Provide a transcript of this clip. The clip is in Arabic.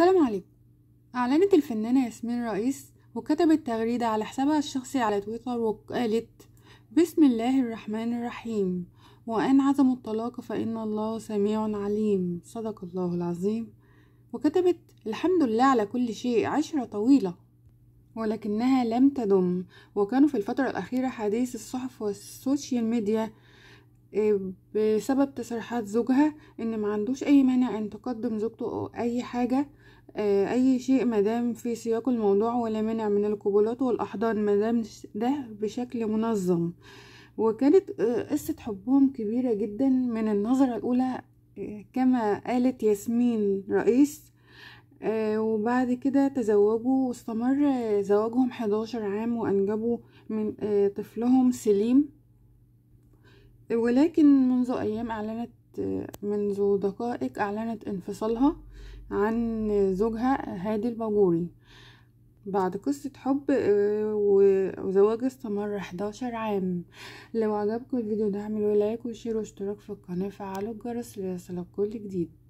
السلام عليكم أعلنت الفنانة ياسمين رئيس وكتبت تغريدة على حسابها الشخصي على تويتر وقالت بسم الله الرحمن الرحيم وإن عزموا الطلاق فإن الله سميع عليم صدق الله العظيم وكتبت الحمد لله على كل شيء عشرة طويلة ولكنها لم تدم وكانوا في الفترة الأخيرة حديث الصحف والسوشيال ميديا آه، بسبب تصريحات زوجها ان ما عندوش اي مانع ان تقدم زوجته او اي حاجة آه، أي شيء مدام في سياق الموضوع ولا منع من القبولات والأحضان مدام ده بشكل منظم وكانت آه، قصة حبهم كبيرة جدا من النظرة الأولى آه، كما قالت ياسمين رئيس وبعد كده تزوجوا واستمر زواجهم 11 عام وأنجبوا من طفلهم سليم ولكن منذ أيام أعلنت منذ دقائق أعلنت انفصالها عن زوجها هادي الباجوري بعد قصة حب وزواج استمر 11 عام لو عجبكم الفيديو ده اعملوا لايك وشير واشتراك في القناة فعلوا الجرس ليصلك كل جديد